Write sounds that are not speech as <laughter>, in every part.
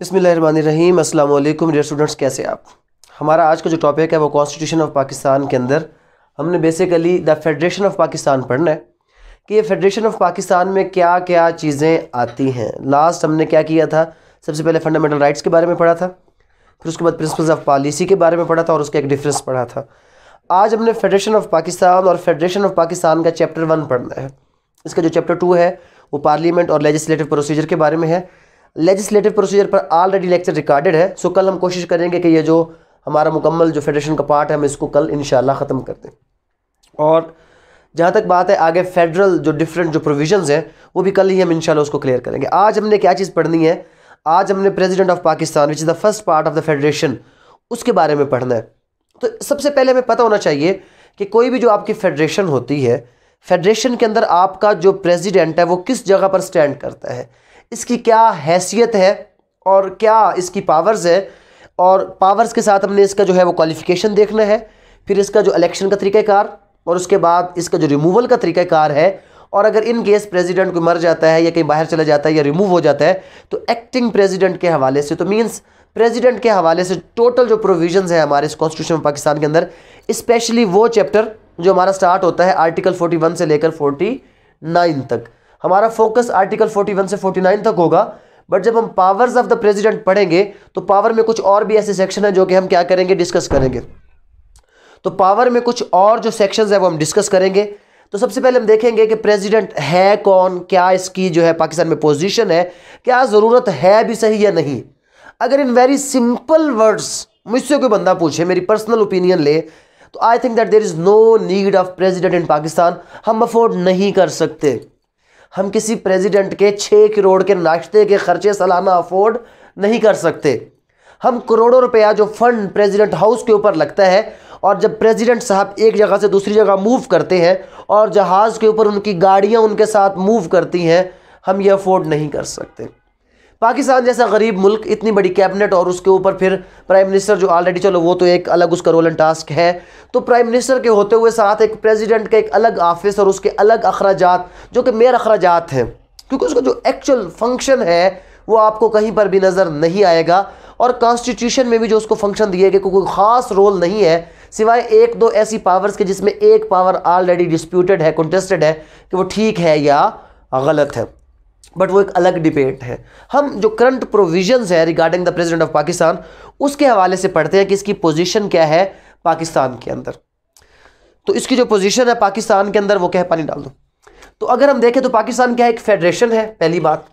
बसमीम असल dear students कैसे आप हमारा आज का जो टॉपिक है वो कॉन्स्टिट्यूशन ऑफ पाकिस्तान के अंदर हमने basically the federation of Pakistan पढ़ना है कि ये फेडरेशन ऑफ पाकिस्तान में क्या क्या चीज़ें आती हैं लास्ट हमने क्या किया था सबसे पहले फंडामेंटल राइट्स के बारे में पढ़ा था फिर उसके बाद प्रिंसिपल्स ऑफ पॉलिसी के बारे में पढ़ा था और उसका एक डिफरेंस पढ़ा था आज हमने फेडरेशन ऑफ पाकिस्तान और फेडरेशन ऑफ पाकिस्तान का चैप्टर वन पढ़ना है इसका जो चैप्टर टू है वो पार्लियामेंट और लेजिस्लेटिव प्रोसीजर के बारे में है लेजिस्लेटिव प्रोसीजर पर ऑलरेडी लेक्चर रिकॉर्डेड है सो कल हम कोशिश करेंगे कि ये जो हमारा मुकम्मल जो फेडरेशन का पार्ट है हम इसको कल इन ख़त्म कर दें और जहाँ तक बात है आगे फेडरल जो डिफरेंट जो प्रोविजंस हैं वो भी कल ही हम इनशाला उसको क्लियर करेंगे आज हमने क्या चीज़ पढ़नी है आज हमने president of Pakistan which is the first part of the federation उसके बारे में पढ़ना है तो सबसे पहले हमें पता होना चाहिए कि कोई भी जो आपकी फेडरेशन होती है फेडरेशन के अंदर आपका जो प्रेसिडेंट है वो किस जगह पर स्टैंड करता है इसकी क्या हैसियत है और क्या इसकी पावर्स है और पावर्स के साथ हमने इसका जो है वो क्वालिफिकेशन देखना है फिर इसका जो इलेक्शन का तरीक़ाकार और उसके बाद इसका जो रिमूवल का तरीक़ाकार है और अगर इन केस प्रेसिडेंट को मर जाता है या कहीं बाहर चला जाता है या रिमूव हो जाता है तो एक्टिंग प्रेसिडेंट के हवाले से तो मींस प्रेसिडेंट के हवाले से टोटल जो प्रोविजंस है हमारे इस कॉन्स्टिट्यूशन ऑफ पाकिस्तान के अंदर स्पेशली वो चैप्टर जो हमारा स्टार्ट होता है आर्टिकल वन से लेकर नाइन तक हमारा फोकस आर्टिकल 41 से 49 तक होगा बट जब हम पावर्स ऑफ द प्रेसिडेंट पढ़ेंगे तो पावर में कुछ और भी ऐसे सेक्शन हैं जो कि हम क्या करेंगे डिस्कस करेंगे तो पावर में कुछ और जो सेक्शंस है वो हम डिस्कस करेंगे तो सबसे पहले हम देखेंगे कि प्रेसिडेंट है कौन क्या इसकी जो है पाकिस्तान में पोजिशन है क्या ज़रूरत है भी सही या नहीं अगर इन वेरी सिंपल वर्ड्स मुझसे कोई बंदा पूछे मेरी पर्सनल ओपिनियन ले तो I think that there is no need of president in Pakistan हम अफोर्ड नहीं कर सकते हम किसी प्रेसिडेंट के छः करोड़ के नाश्ते के खर्चे सालाना अफोर्ड नहीं कर सकते हम करोड़ों रुपया जो फंड प्रेसिडेंट हाउस के ऊपर लगता है और जब प्रेसिडेंट साहब एक जगह से दूसरी जगह मूव करते हैं और जहाज़ के ऊपर उनकी गाड़ियाँ उनके साथ मूव करती हैं हम ये अफोर्ड नहीं कर सकते पाकिस्तान जैसा गरीब मुल्क इतनी बड़ी कैबिनेट और उसके ऊपर फिर प्राइम मिनिस्टर जो ऑलरेडी चलो वो तो एक अलग उसका रोल एंड टास्क है तो प्राइम मिनिस्टर के होते हुए साथ एक प्रेसिडेंट का एक अलग ऑफिस और उसके अलग अखराज जो कि मेयर अखराज हैं क्योंकि उसका जो एक्चुअल फंक्शन है वो आपको कहीं पर भी नज़र नहीं आएगा और कॉन्स्टिट्यूशन में भी जो उसको फंक्शन दिए गए कोई ख़ास रोल नहीं है सिवाय एक दो ऐसी पावर्स के जिसमें एक पावर ऑलरेडी डिस्प्यूटेड है कंटेस्टेड है कि वो ठीक है या गलत है बट वो एक अलग डिबेट है हम जो करंट प्रोविजंस है regarding the president of Pakistan उसके हवाले से पढ़ते हैं कि इसकी पोजीशन क्या है पाकिस्तान के अंदर तो इसकी जो पोजीशन है पाकिस्तान के अंदर वो क्या है पानी डाल दो तो अगर हम देखें तो पाकिस्तान क्या है एक फेडरेशन है पहली बात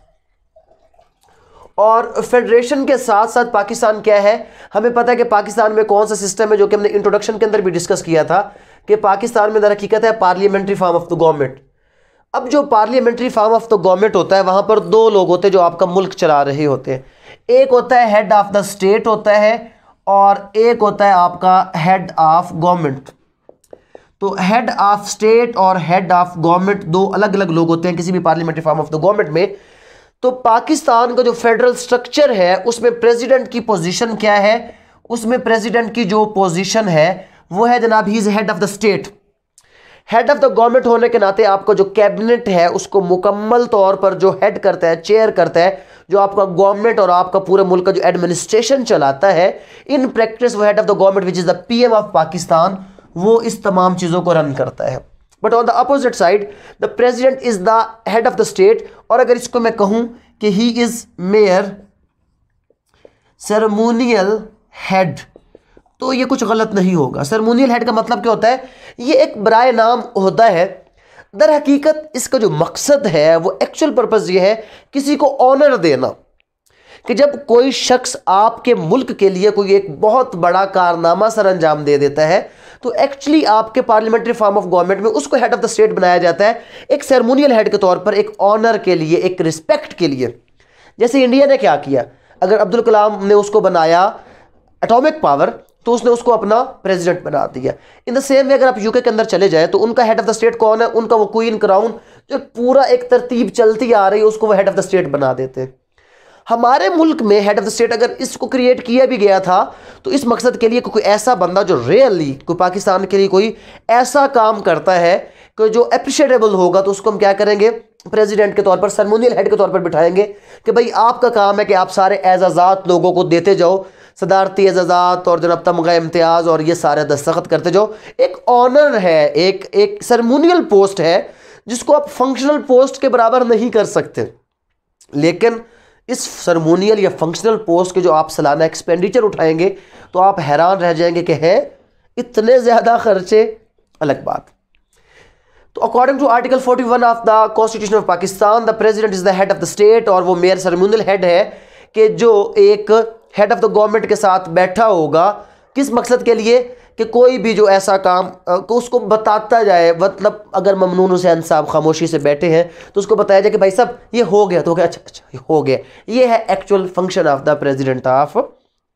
और फेडरेशन के साथ साथ पाकिस्तान क्या है हमें पता है कि पाकिस्तान में कौन सा सिस्टम है जो कि हमने इंट्रोडक्शन के अंदर भी डिस्कस किया था कि पाकिस्तान में दर हकीकत है parliamentary form of the government अब जो parliamentary form of the government होता है वहाँ पर दो लोग होते हैं जो आपका मुल्क चला रहे होते हैं एक होता है हेड ऑफ द स्टेट होता है और एक होता है आपका हेड ऑफ गवर्नमेंट तो हेड ऑफ स्टेट और हेड ऑफ गवर्नमेंट दो अलग अलग लोग होते हैं किसी भी parliamentary form of the government में तो पाकिस्तान का जो फेडरल स्ट्रक्चर है उसमें प्रेसिडेंट की पोजीशन क्या है उसमें प्रेसिडेंट की जो पोजीशन है वो है जनाब he is head of the state head of the government होने के नाते आपका जो कैबिनेट है उसको मुकम्मल तौर पर जो हेड करता है चेयर करता है जो आपका गवर्नमेंट और आपका पूरे मुल्क का जो एडमिनिस्ट्रेशन चलाता है इन प्रैक्टिस वो head of the government which is the P of Pakistan वो इस तमाम चीज़ों को रन करता है but on the opposite side the president is the head of the state और अगर इसको मैं कहूँ कि he is mere ceremonial head तो ये कुछ गलत नहीं होगा सरमोनियल हेड का मतलब क्या होता है ये एक बरए नाम होता है दर हकीकत इसका जो मकसद है वो एक्चुअल पर्पज़ ये है किसी को ऑनर देना कि जब कोई शख्स आपके मुल्क के लिए कोई एक बहुत बड़ा कारनामा सर अंजाम दे देता है तो एक्चुअली आपके पार्लियामेंट्री फॉर्म ऑफ गवर्नमेंट में उसको हेड ऑफ द स्टेट बनाया जाता है एक सेरेमोनियल हेड के तौर पर एक ऑनर के लिए एक रिस्पेक्ट के लिए जैसे इंडिया ने क्या किया अगर अब्दुल कलाम ने उसको बनाया एटॉमिक पावर तो उसने उसको अपना प्रेसिडेंट बना दिया इन द सेम वे अगर आप यूके के अंदर चले जाए तो उनका हेड ऑफ द स्टेट कौन है उनका वो क्वीन क्राउन जो पूरा एक तरतीब चलती आ रही है उसको वो हेड ऑफ द स्टेट बना देते हैं हमारे मुल्क में हेड ऑफ द स्टेट अगर इसको क्रिएट किया भी गया था तो इस मकसद के लिए कोई ऐसा बंदा जो रियली कोई पाकिस्तान के लिए कोई ऐसा काम करता है कि जो अप्रिशिएटेबल होगा तो उसको हम क्या करेंगे प्रेसिडेंट के तौर पर सरमोनियल हेड के तौर पर बिठाएंगे कि भाई आपका काम है कि आप सारे एजाजात लोगों को देते जाओ सदारती एजाज़ात और जनाब तमगा इम्तियाज़ और ये सारे दस्तखत करते जो एक ऑनर है एक एक सरमोनियल पोस्ट है जिसको आप फंक्शनल पोस्ट के बराबर नहीं कर सकते लेकिन इस सरमोनियल या फंक्शनल पोस्ट के जो आप सालाना एक्सपेंडिचर उठाएंगे तो आप हैरान रह जाएंगे कि हैं इतने ज़्यादा खर्चे अलग बात तो according to article 41 of the constitution of Pakistan the president is the head of the state और वो मेयर सरमोनियल हेड है कि जो एक हेड ऑफ़ द गवर्नमेंट के साथ बैठा होगा किस मकसद के लिए कि कोई भी जो ऐसा काम को उसको बताता जाए मतलब अगर ममनून हुसैन साहब खामोशी से बैठे हैं तो उसको बताया जाए कि भाई साहब ये हो गया तो हो अच्छा अच्छा हो गया ये है actual function of the president of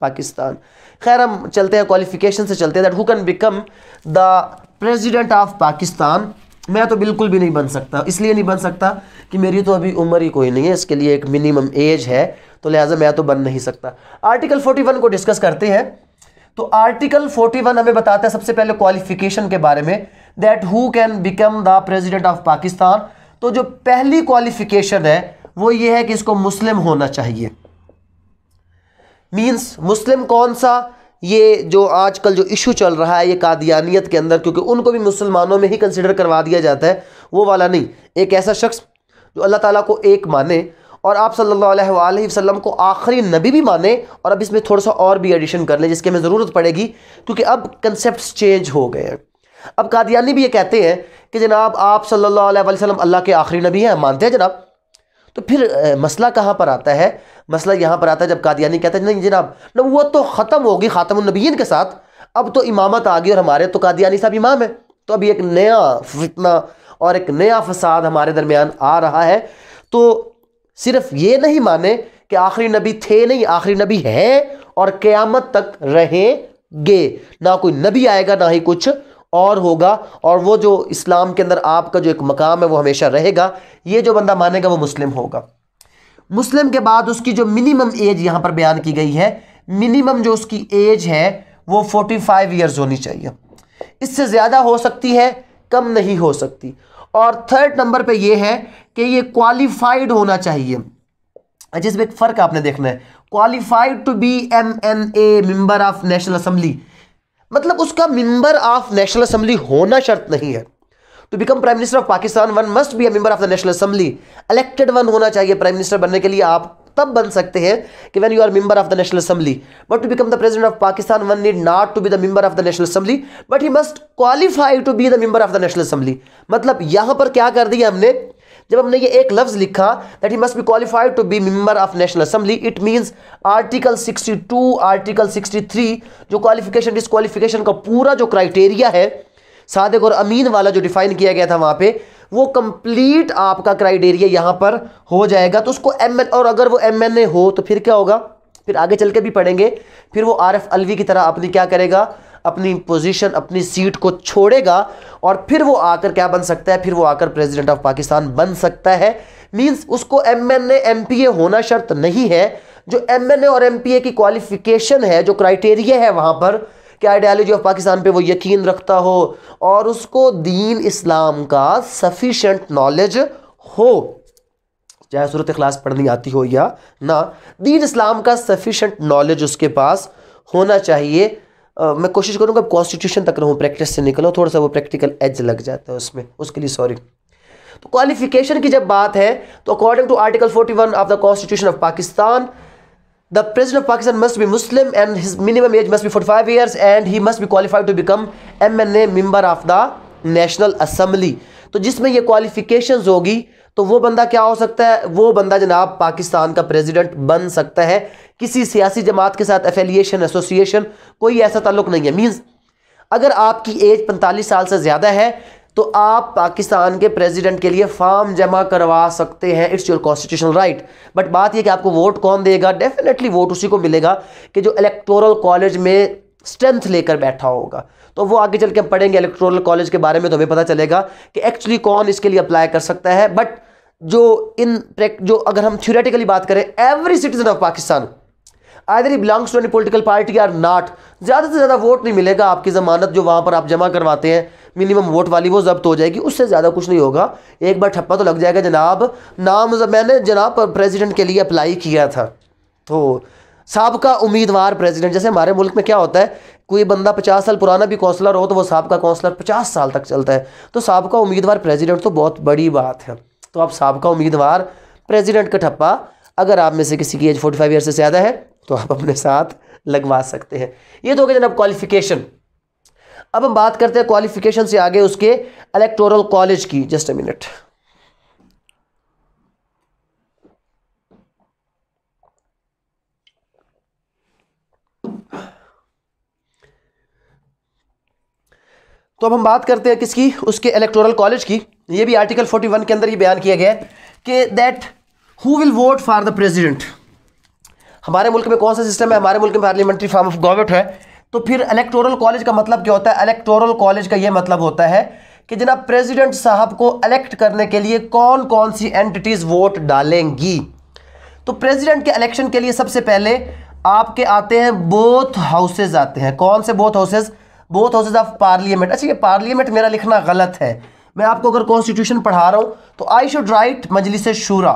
Pakistan खैर हम चलते हैं क्वालिफिकेशन से चलते हैं that who can become the president of Pakistan मैं तो बिल्कुल भी नहीं बन सकता इसलिए नहीं बन सकता कि मेरी तो अभी उम्र ही कोई नहीं है इसके लिए एक मिनिमम एज है तो लिहाजा मैं तो बन नहीं सकता आर्टिकल 41 को डिस्कस करते हैं तो आर्टिकल 41 हमें बताता है सबसे पहले क्वालिफिकेशन के बारे में that who can become the president of Pakistan तो जो पहली क्वालिफिकेशन है वो ये है कि इसको मुस्लिम होना चाहिए मीन्स मुस्लिम कौन सा ये जो आजकल जो इशू चल रहा है ये कादियानियत के अंदर क्योंकि उनको भी मुसलमानों में ही कंसिडर करवा दिया जाता है वो वाला नहीं एक ऐसा शख्स जो अल्लाह ताला को एक माने और आप सल्लल्लाहु अलैहि वसल्लम को आखिरी नबी भी माने और अब इसमें थोड़ा सा और भी एडिशन कर लें जिसकी हमें ज़रूरत पड़ेगी क्योंकि अब कंसेप्ट चेंज हो गए हैं अब कादियानी भी ये कहते हैं कि जनाब आप सल्लल्लाहु अलैहि वसल्लम अल्लाह के आखिरी नबी हैं मानते हैं जनाब तो फिर मसला कहाँ पर आता है मसला यहाँ पर आता है जब कादियानी कहते हैं नहीं जनाब नबूत तो ख़त्म होगी ख़ातमनबीन के साथ अब तो इमामत आ गई और हमारे तो कादियानी साहब इमाम है तो अभी एक नया फितना और एक नया फसाद हमारे दरमियान आ रहा है तो सिर्फ ये नहीं माने कि आखिरी नबी थे नहीं आखिरी नबी हैं और क़यामत तक रहेंगे ना कोई नबी आएगा ना ही कुछ और होगा और वो जो इस्लाम के अंदर आपका जो एक मकाम है वो हमेशा रहेगा ये जो बंदा मानेगा वो मुस्लिम होगा मुस्लिम के बाद उसकी जो मिनिमम एज यहाँ पर बयान की गई है मिनिमम जो उसकी एज है वो फोर्टी फाइव ईयर्स होनी चाहिए इससे ज़्यादा हो सकती है कम नहीं हो सकती और थर्ड नंबर पे ये है कि ये क्वालिफाइड होना चाहिए जिसमें अच्छा, एक फ़र्क आपने देखना है qualified to be M N A member of national assembly मतलब उसका मेंबर ऑफ नेशनल असम्बली होना शर्त नहीं है to become prime minister of Pakistan one must be a member of the national assembly elected one होना चाहिए प्राइम मिनिस्टर बनने के लिए आप तब बन सकते हैं कि when you are member of the national assembly but to become the president of Pakistan one need not to be the member of the national assembly but he must qualify to be the member of the national assembly मतलब यहां पर क्या कर दिया हमने जब हमने ये एक लफ्ज लिखा that he must be qualified to be member of national assembly it means article 62 article 63 जो क्वालिफिकेशन डिस्कालिफिकेशन का पूरा जो क्राइटेरिया है सादिक और अमीन वाला जो डिफाइन किया गया था वहां पे वो कंप्लीट आपका क्राइटेरिया यहाँ पर हो जाएगा तो उसको एम और अगर वो एम हो तो फिर क्या होगा फिर आगे चल के भी पढ़ेंगे फिर वो आर एफ अलवी की तरह अपनी क्या करेगा अपनी पोजीशन अपनी सीट को छोड़ेगा और फिर वो आकर क्या बन सकता है फिर वो आकर प्रेसिडेंट ऑफ पाकिस्तान बन सकता है मींस उसको एम एन होना शर्त नहीं है जो एम और एम की क्वालिफिकेशन है जो क्राइटेरिया है वहाँ पर कि आइडियालॉजी ऑफ पाकिस्तान पे वो यकीन रखता हो और उसको दीन इस्लाम का सफिशेंट नॉलेज हो चाहे सूरत अखलास पढ़नी आती हो या ना दीन इस्लाम का सफिशेंट नॉलेज उसके पास होना चाहिए आ, मैं कोशिश करूँगा कॉन्स्टिट्यूशन तक रहूँ प्रैक्टिस से निकलो थोड़ा सा वो प्रैक्टिकल एज लग जाता है उसमें उसके लिए सॉरी तो क्वालिफिकेशन की जब बात है तो according to article 41 of the constitution of Pakistan The president of Pakistan must be Muslim and his minimum age must be 45 years and he must be qualified to become MNA member of the National Assembly. तो जिसमें ये qualifications होगी तो वो बंदा क्या हो सकता है वो बंदा जनाब पाकिस्तान का president बन सकता है किसी सियासी जमात के साथ affiliation association कोई ऐसा ताल्लुक नहीं है means अगर आपकी age 45 साल से ज़्यादा है तो आप पाकिस्तान के प्रेसिडेंट के लिए फॉर्म जमा करवा सकते हैं it's your constitutional right but बात यह कि आपको वोट कौन देगा डेफिनेटली वोट उसी को मिलेगा कि जो इलेक्टोरल कॉलेज में स्ट्रेंथ लेकर बैठा होगा तो वो आगे चल के हम पढ़ेंगे इलेक्टोरल कॉलेज के बारे में तो हमें पता चलेगा कि एक्चुअली कौन इसके लिए अप्लाई कर सकता है बट जो इन जो अगर हम थ्योरेटिकली बात करें every citizen of Pakistan either he belongs to any political party or not ज़्यादा से ज़्यादा वोट नहीं मिलेगा आपकी ज़मानत जो वहाँ पर आप जमा करवाते हैं मिनिमम वोट वाली वो जब्त हो जाएगी उससे ज़्यादा कुछ नहीं होगा एक बार ठप्पा तो लग जाएगा जनाब नाम मैंने जनाब प्रेजिडेंट के लिए अप्लाई किया था तो सबका उम्मीदवार प्रेजिडेंट जैसे हमारे मुल्क में क्या होता है कोई बंदा पचास साल पुराना भी कौंसलर हो तो वो सबका कौंसलर पचास साल तक चलता है तो सबका उम्मीदवार प्रेजिडेंट तो बहुत बड़ी बात है तो आप सबका उम्मीदवार प्रेजिडेंट का ठप्पा अगर आप में से किसी की एज फोर्टी फाइव ईयर से ज़्यादा है तो आप अपने साथ लगवा सकते हैं ये तो हो गया जनाब क्वालिफिकेशन अब हम बात करते हैं क्वालिफिकेशन से आगे उसके इलेक्टोरल कॉलेज की जस्ट अ मिनट तो अब हम बात करते हैं किसकी उसके इलेक्टोरल कॉलेज की ये भी आर्टिकल 41 के अंदर ये बयान किया गया है कि that who will vote for the president हमारे मुल्क में कौन सा सिस्टम है हमारे मुल्क में पार्लियामेंट्री फॉर्म ऑफ गवर्नमेंट है तो फिर इलेक्टोरल कॉलेज का मतलब क्या होता है इलेक्टोरल कॉलेज का यह मतलब होता है कि जना प्रेसिडेंट साहब को इलेक्ट करने के लिए कौन कौन सी एंटिटीज वोट डालेंगी तो प्रेसिडेंट के इलेक्शन के लिए सबसे पहले आपके आते हैं बोथ हाउसेज आते हैं कौन से both houses both houses of parliament अच्छा ये पार्लियामेंट मेरा लिखना गलत है मैं आपको अगर कॉन्स्टिट्यूशन पढ़ा रहा हूँ तो आई शुड राइट मजलिस शूरा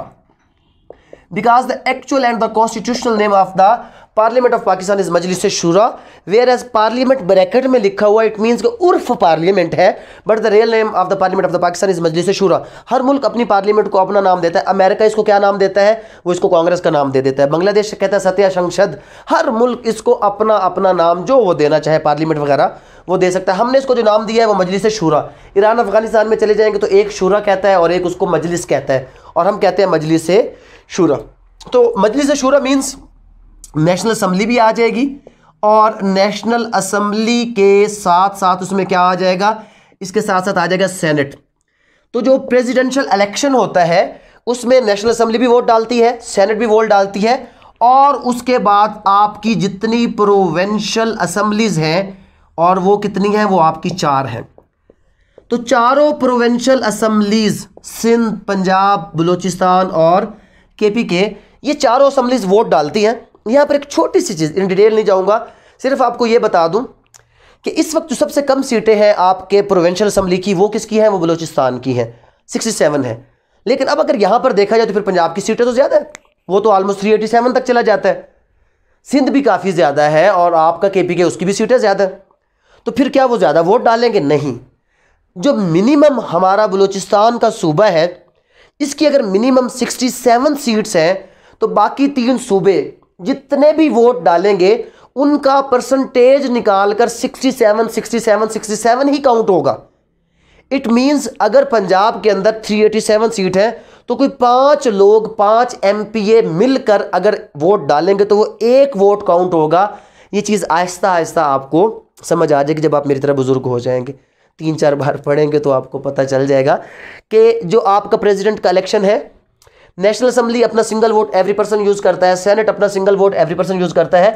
because the actual and the constitutional name of the parliament of Pakistan is Majlis Shoora whereas parliament bracket में लिखा हुआ इट मीन्स उर्फ पार्लियामेंट है but the real name of the parliament of the Pakistan is Majlis Shoora हर मुल्क अपनी parliament को अपना नाम देता है अमेरिका इसको क्या नाम देता है वो इसको कांग्रेस का नाम दे देता है बांग्लादेश कहता है सत्या संसद हर मुल्क इसको अपना अपना नाम जो वो देना चाहे पार्लियामेंट वगैरह वो दे सकता है हमने इसको जो नाम दिया है वो मजलिस शूरा ईरान अफगानिस्तान में चले जाएंगे तो एक शूरा कहता है और एक उसको मजलिस कहता है और हम कहते हैं मजलिस शूरा तो मजलिस शूरा मीन्स नेशनल असम्बली भी आ जाएगी और नेशनल असम्बली के साथ साथ उसमें क्या आ जाएगा इसके साथ साथ आ जाएगा सेनेट तो जो प्रेसिडेंशियल इलेक्शन होता है उसमें नेशनल असम्बली भी वोट डालती है सेनेट भी वोट डालती है और उसके बाद आपकी जितनी प्रोवेंशल असम्बलीज हैं और वो कितनी हैं वो आपकी चार हैं तो चारों प्रोवेंशल असम्बलीज सिंध पंजाब बलूचिस्तान और के के ये चारों असम्बलीज वोट डालती हैं यहाँ पर एक छोटी सी चीज़ इन डिटेल नहीं जाऊँगा सिर्फ आपको ये बता दूँ कि इस वक्त जो सबसे कम सीटें हैं आपके प्रोवेंशल असम्बली की वो किसकी हैं वो बलोचिस्तान की हैं सिक्सटी सेवन है लेकिन अब अगर यहाँ पर देखा जाए तो फिर पंजाब की सीटें तो ज़्यादा है वो तो ऑलमोस्ट थ्री एटी सेवन तक चला जाता है सिंध भी काफ़ी ज़्यादा है और आपका के पी के उसकी भी सीटें ज़्यादा है तो फिर क्या वो ज़्यादा वोट डालेंगे नहीं जो मिनिमम हमारा बलूचिस्तान का सूबा है इसकी अगर मिनिमम 67 सीट्स हैं तो बाकी तीन सूबे जितने भी वोट डालेंगे उनका परसेंटेज निकालकर 67 67 67 ही काउंट होगा इट मींस अगर पंजाब के अंदर 387 सीट है तो कोई पांच लोग पांच एमपीए मिलकर अगर वोट डालेंगे तो वो एक वोट काउंट होगा ये चीज़ आहिस्ता आहिस्ता आपको समझ आ जाएगी जब आप मेरी तरह बुज़ुर्ग हो जाएंगे तीन चार बार पढ़ेंगे तो आपको पता चल जाएगा कि जो आपका प्रेसिडेंट का इलेक्शन है नेशनल असेंबली अपना single vote every person use करता है सेनेट अपना single vote every person use करता है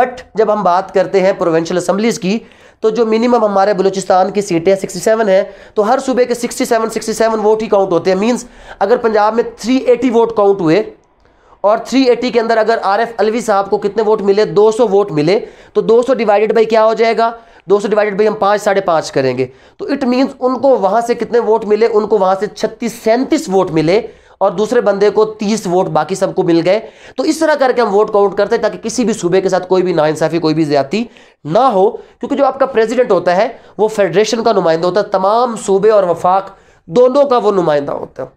बट जब हम बात करते हैं प्रोवेंशियल असेंबलीज की तो जो मिनिमम हमारे बलूचिस्तान की सीटें सिक्सटी सेवन है तो हर सूबे के sixty seven sixty seven vote ही काउंट होते हैं मीन्स अगर पंजाब में थ्री एटी वोट काउंट हुए और 380 के अंदर अगर आर एफ अलवी साहब को कितने वोट मिले 200 वोट मिले तो 200 डिवाइडेड बाई क्या हो जाएगा 200 डिवाइडेड बाई हम पाँच साढ़े पाँच करेंगे तो इट मीन्स उनको वहाँ से कितने वोट मिले उनको वहाँ से छत्तीस सैंतीस वोट मिले और दूसरे बंदे को 30 वोट बाकी सबको मिल गए तो इस तरह करके हम वोट काउंट करते हैं ताकि किसी भी सूबे के साथ कोई भी नाइंसाफी कोई भी ज्यादा ना हो क्योंकि जो आपका प्रेसिडेंट होता है वो फेडरेशन का नुमाइंदा होता है तमाम सूबे और वफाक दोनों का वो नुमाइंदा होता है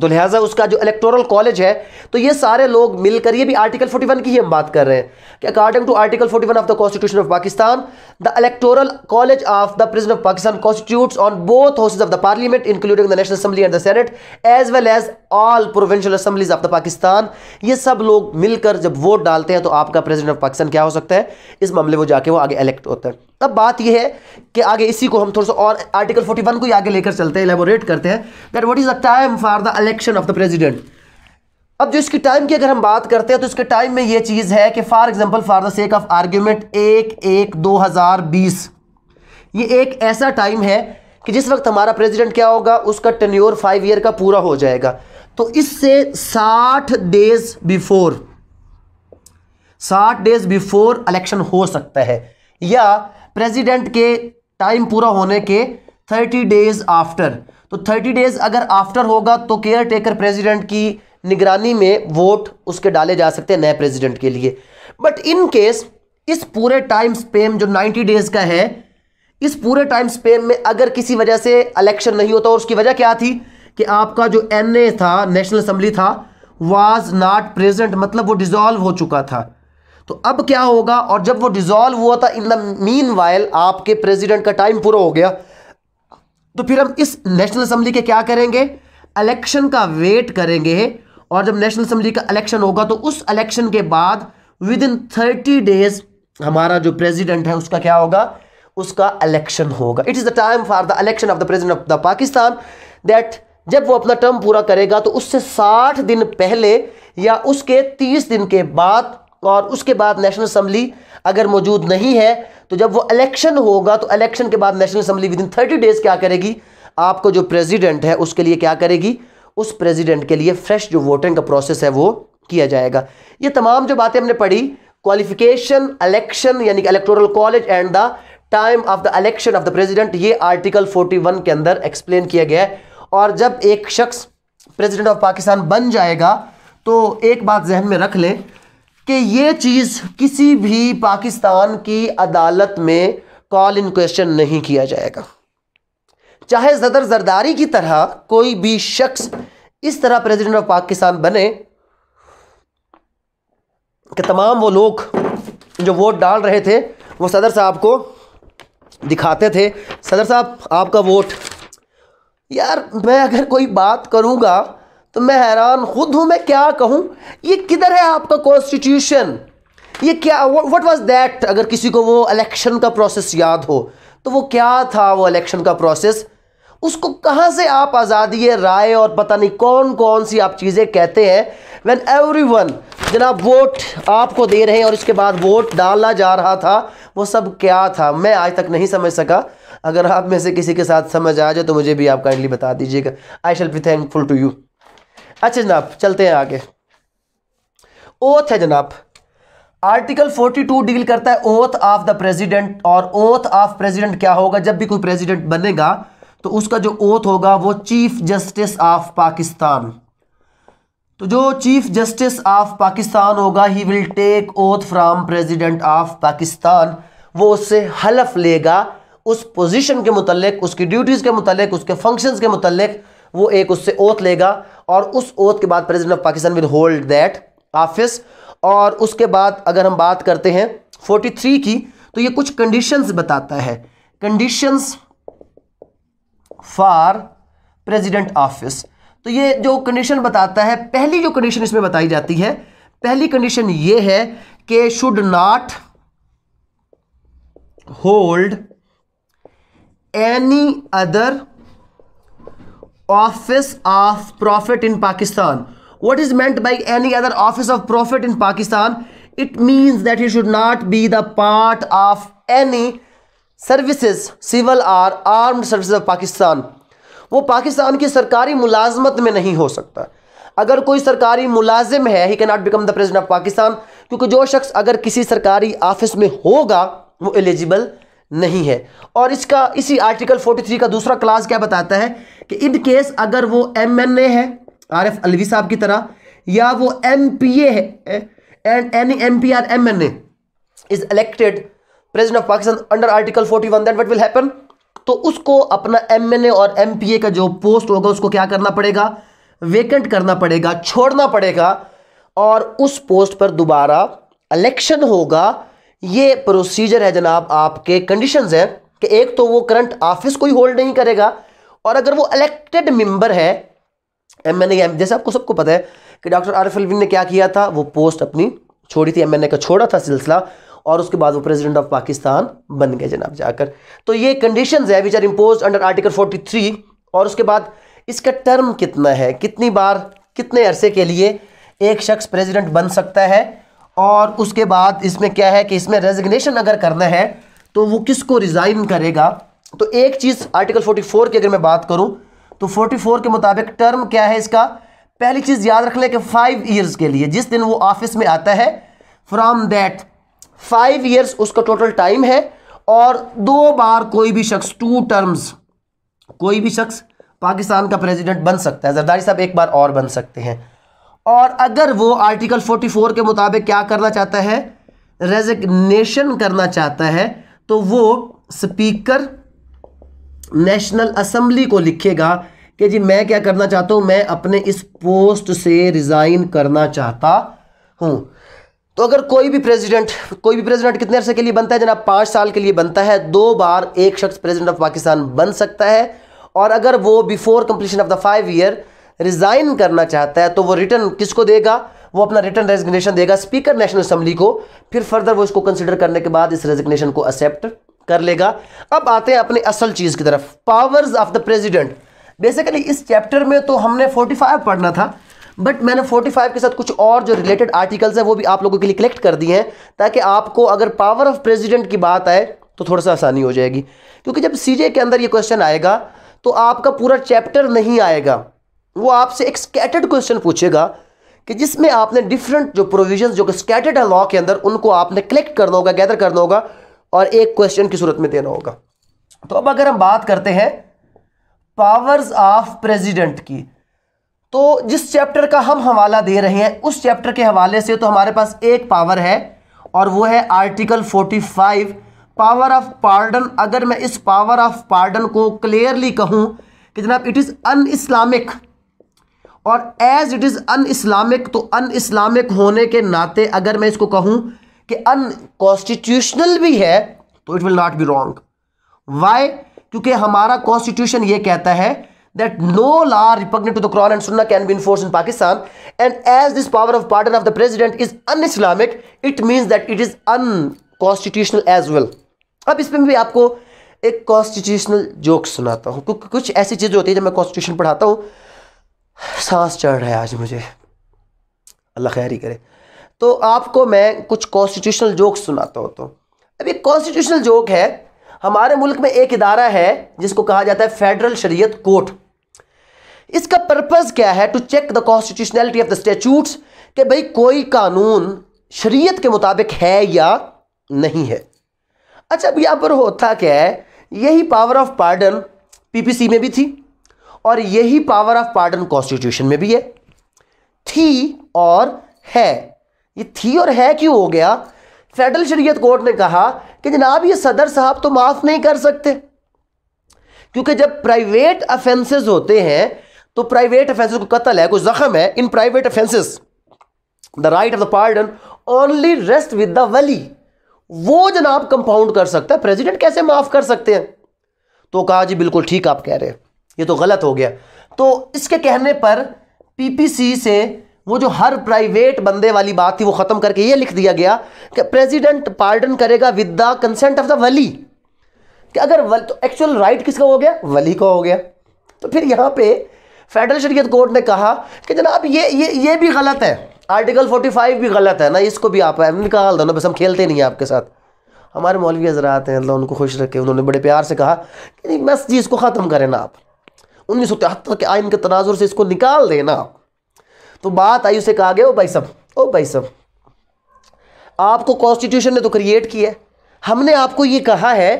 तो लिहाजा उसका जो इलेक्टोरल कॉलेज है तो ये सारे लोग मिलकर ये भी आर्टिकल 41 की ही हम बात कर रहे हैं कि according to article 41 of the constitution of Pakistan the electoral college of the president of Pakistan constitutes on both houses of the parliament including the national assembly and the senate as well as all provincial assemblies of the Pakistan ये सब लोग मिलकर जब vote डालते हैं तो आपका president of Pakistan क्या हो सकता है इस मामले में जाके वो आगे इलेक्ट होता है अब बात यह है कि आगे इसी को हम थोड़ा सा और आर्टिकल 41 को ही आगे लेकर चलते हैं एलेबोरेट करते हैं that what is the time for the election of the president अब जो इसकी टाइम की अगर हम बात करते हैं तो इसके टाइम में यह चीज़ है कि for example for the sake of argument एक एक दो हज़ार बीस ये एक ऐसा टाइम है कि जिस वक्त हमारा प्रेसिडेंट क्या होगा उसका टेन्योर फाइव ईयर का पूरा हो जाएगा तो इससे साठ डेज बिफोर साठ डेज बिफोर इलेक्शन हो सकता है या प्रेसिडेंट के टाइम पूरा होने के थर्टी डेज आफ्टर तो थर्टी डेज अगर आफ्टर होगा तो केयर टेकर प्रेजिडेंट की निगरानी में वोट उसके डाले जा सकते हैं नए प्रेजिडेंट के लिए बट इन केस इस पूरे टाइम स्पेम जो 90 डेज का है इस पूरे टाइम स्पेम में अगर किसी वजह से इलेक्शन नहीं होता और उसकी वजह क्या थी कि आपका जो एन था नेशनल असम्बली था वाज नॉट प्रेजेंट मतलब वो डिजॉल्व हो चुका था तो अब क्या होगा और जब वो डिज़ोल्व हुआ था इन द मीन वाइल आपके प्रेसिडेंट का टाइम पूरा हो गया तो फिर हम इस नेशनल असेंबली के क्या करेंगे इलेक्शन का वेट करेंगे और जब नेशनल असेंबली का इलेक्शन होगा तो उस इलेक्शन के बाद विद इन थर्टी डेज हमारा जो प्रेसिडेंट है उसका क्या होगा उसका इलेक्शन होगा it is the time for the election of the president of the Pakistan that जब वो अपना टर्म पूरा करेगा तो उससे 60 दिन पहले या उसके 30 दिन के बाद और उसके बाद नेशनल असम्बली अगर मौजूद नहीं है तो जब वो इलेक्शन होगा तो इलेक्शन के बाद national assembly within thirty days क्या करेगी आपको जो प्रेसिडेंट है उसके लिए क्या करेगी उस प्रेसिडेंट के लिए फ्रेश जो वोटिंग का प्रोसेस है वो किया जाएगा ये तमाम जो बातें हमने पढ़ी क्वालिफिकेशन इलेक्शन यानी कि electoral college and the time of the election of the president ये आर्टिकल फोर्टी के अंदर एक्सप्लेन किया गया है और जब एक शख्स प्रेजिडेंट ऑफ पाकिस्तान बन जाएगा तो एक बात जहन में रख लें कि ये चीज़ किसी भी पाकिस्तान की अदालत में कॉल इन क्वेश्चन नहीं किया जाएगा चाहे जदर जरदारी की तरह कोई भी शख्स इस तरह प्रेसिडेंट ऑफ पाकिस्तान बने कि तमाम वो लोग जो वोट डाल रहे थे वो सदर साहब को दिखाते थे सदर साहब आपका वोट यार मैं अगर कोई बात करूँगा तो मैं हैरान खुद हूं मैं क्या कहूँ ये किधर है आपका कॉन्स्टिट्यूशन ये क्या व्हाट वाज दैट अगर किसी को वो इलेक्शन का प्रोसेस याद हो तो वो क्या था वो इलेक्शन का प्रोसेस उसको कहाँ से आप आज़ादी राय और पता नहीं कौन कौन सी आप चीज़ें कहते हैं वैन एवरी वन जनाब वोट आपको दे रहे हैं और इसके बाद वोट डालना जा रहा था वो सब क्या था मैं आज तक नहीं समझ सका अगर आप में से किसी के साथ समझ आ जाए तो मुझे भी आप काइंडली बता दीजिएगा I shall be thankful to you अच्छा जनाब चलते हैं आगे ओथ है जनाब आर्टिकल 42 डील करता है ओथ ऑफ द प्रेसिडेंट और ओथ ऑफ प्रेसिडेंट क्या होगा जब भी कोई प्रेसिडेंट बनेगा तो उसका जो ओथ होगा वो चीफ जस्टिस ऑफ पाकिस्तान तो जो चीफ जस्टिस ऑफ पाकिस्तान होगा he will take oath from president of Pakistan वो उससे हलफ लेगा उस पोजीशन के मुतालिक उसकी ड्यूटीज़ के मुतालिक उसके फंक्शंस के मुतालिक वो एक उससे ओथ लेगा और उस ओथ के बाद president of Pakistan will hold that office और उसके बाद अगर हम बात करते हैं 43 की तो ये कुछ कंडीशंस बताता है कंडीशंस फॉर प्रेसिडेंट ऑफिस तो ये जो कंडीशन बताता है पहली जो कंडीशन इसमें बताई जाती है पहली कंडीशन ये है कि should not hold any other office of profit in Pakistan what is meant by any other office of profit in Pakistan it means that you should not be the part of any services civil or armed service of Pakistan वो पाकिस्तान की सरकारी मुलाजमत में नहीं हो सकता अगर कोई सरकारी मुलाजिम है he cannot not become the president of Pakistan क्योंकि जो शख्स अगर किसी सरकारी ऑफिस में होगा वो एलिजिबल नहीं है और इसका इसी आर्टिकल 43 का दूसरा क्लास क्या बताता है कि इन केस अगर वो एम एन ए है आर एफ अलवी साहब की तरह या वो एम पी ए है and any M P or M N A is elected president of Pakistan under article forty one that what will happen तो उसको अपना एम एन ए और एम पी ए का जो पोस्ट होगा उसको क्या करना पड़ेगा वेकेंट करना पड़ेगा छोड़ना पड़ेगा और उस पोस्ट पर दोबारा इलेक्शन होगा ये प्रोसीजर है जनाब आपके कंडीशंस हैं कि एक तो वो करंट ऑफिस कोई होल्ड नहीं करेगा और अगर वो इलेक्टेड मेंबर है एम एन एम जैसे आपको सबको पता है कि डॉक्टर आरिफ अलविन ने क्या किया था वो पोस्ट अपनी छोड़ी थी एम का छोड़ा था सिलसिला और उसके बाद वो प्रेसिडेंट ऑफ पाकिस्तान बन गए जनाब जाकर तो ये कंडीशंस है which are impose under article 43 और उसके बाद इसका टर्म कितना है कितनी बार कितने अरसे के लिए एक शख्स प्रेसिडेंट बन सकता है और उसके बाद इसमें क्या है कि इसमें रेजिग्नेशन अगर करना है तो वो किसको रिज़ाइन करेगा तो एक चीज आर्टिकल 44 की अगर मैं बात करूं तो 44 के मुताबिक टर्म क्या है इसका पहली चीज याद रख लें कि फाइव ईयर्स के लिए जिस दिन वो ऑफिस में आता है फ्रॉम दैट फाइव ईयर्स उसका टोटल टाइम है और दो बार कोई भी शख्स टू टर्म्स कोई भी शख्स पाकिस्तान का प्रेसिडेंट बन सकता है जरदारी साहब एक बार और बन सकते हैं और अगर वो आर्टिकल 44 के मुताबिक क्या करना चाहता है रेजिग्नेशन करना चाहता है तो वो स्पीकर नेशनल असम्बली को लिखेगा कि जी मैं क्या करना चाहता हूँ मैं अपने इस पोस्ट से रिज़ाइन करना चाहता हूँ तो अगर कोई भी प्रेसिडेंट कोई भी प्रेसिडेंट कितने अरसे के लिए बनता है जनाब पाँच साल के लिए बनता है दो बार एक शख्स प्रेसिडेंट ऑफ पाकिस्तान बन सकता है और अगर वो before completion of the five year resign करना चाहता है तो वो रिटर्न किसको देगा वो अपना रिटर्न रेजिग्नेशन देगा स्पीकर नेशनल असम्बली को फिर फर्दर वो इसको कंसिडर करने के बाद इस रेजिग्नेशन को एक्सेप्ट कर लेगा अब आते हैं अपने असल चीज़ की तरफ powers of the president basically इस चैप्टर में तो हमने 45 पढ़ना था बट मैंने 45 के साथ कुछ और जो रिलेटेड आर्टिकल्स हैं वो भी आप लोगों के लिए कलेक्ट कर दिए हैं ताकि आपको अगर पावर ऑफ प्रेसिडेंट की बात आए तो थोड़ा सा आसानी हो जाएगी क्योंकि जब सीजे के अंदर ये क्वेश्चन आएगा तो आपका पूरा चैप्टर नहीं आएगा वो आपसे एक स्कैटर्ड क्वेश्चन पूछेगा कि जिसमें आपने डिफरेंट जो प्रोविजंस जो स्कैटर्ड है लॉ के अंदर उनको आपने कलेक्ट करना होगा गैदर करना होगा और एक क्वेश्चन की सूरत में देना होगा तो अब अगर हम बात करते हैं पावर्स ऑफ प्रेसिडेंट की तो जिस चैप्टर का हम हवाला दे रहे हैं उस चैप्टर के हवाले से तो हमारे पास एक पावर है और वो है आर्टिकल 45 पावर ऑफ पार्डन अगर मैं इस पावर ऑफ पार्डन को क्लियरली कहूं कि जनाब इट इज़ अन इस्लामिक और as it is unislamic तो अन इस्लामिक होने के नाते अगर मैं इसको कहूं कि अनकॉन्स्टिट्यूशनल भी है तो it will not be wrong why क्योंकि हमारा कॉन्स्टिट्यूशन ये कहता है that no law repugnant to the Quran and Sunnah can be enforce in Pakistan and as this power of pardon of the president is unislamic it mean that it is constitutional as well अब इसमें भी आपको एक constitutional joke सुनाता हूँ क्योंकि कुछ ऐसी चीज़ें होती है जब मैं कॉन्स्टिट्यूशन पढ़ाता हूँ सांस चढ़ रहा है आज मुझे अल्लाह खैर ही करे तो आपको मैं कुछ कॉन्स्टिट्यूशनल जोक सुनाता होता हूँ तो। अब ये कॉन्स्टिट्यूशनल जोक है हमारे मुल्क में एक इदारा है जिसको कहा जाता है फेडरल शरीयत कोर्ट इसका पर्पज़ क्या है to check the constitutionality of the statute कि भाई कोई कानून शरीयत के मुताबिक है या नहीं है अच्छा अब यहाँ पर होता क्या है यही पावर ऑफ पार्डन पीपीसी में भी थी और यही पावर ऑफ पार्डन कॉन्स्टिट्यूशन में भी है थी और है ये थी और है क्यों हो गया फेडरल शरीयत कोर्ट ने कहा कि जनाब ये सदर साहब तो माफ़ नहीं कर सकते क्योंकि जब प्राइवेट अफेंसेस होते हैं तो प्राइवेट अफेंसेस को कत्ल है कोई जख्म है in private offences the right of the pardon only rest with the वली वो जनाब कंपाउंड कर सकता है प्रेसिडेंट कैसे माफ़ कर सकते हैं तो कहा जी बिल्कुल ठीक आप कह रहे हैं ये तो गलत हो गया तो इसके कहने पर पीपीसी से वो जो हर प्राइवेट बंदे वाली बात थी वो ख़त्म करके ये लिख दिया गया कि प्रेसिडेंट पार्डन करेगा with the consent of the वली कि अगर वल तो एक्चुअल राइट किसका हो गया वली का हो गया तो फिर यहाँ पे फेडरल शरीयत कोर्ट ने कहा कि जनाब ये ये ये भी गलत है आर्टिकल 45 भी गलत है ना इसको भी आप निकाल कहा ना बस हम खेलते नहीं हैं आपके साथ हमारे मौलवी हजरात हैं अल्लाह उनको खुश रखे उन्होंने बड़े प्यार से कहा कि बस जी इसको ख़त्म करें ना आप उन्नीस सौ तिहत्तर के आइन के तनाजुर से इसको निकाल देना आप तो बात आई उसे कहा गया ओ भाई साहब ओ भाई साहब आपको कॉन्स्टिट्यूशन ने तो क्रिएट किया है हमने आपको ये कहा है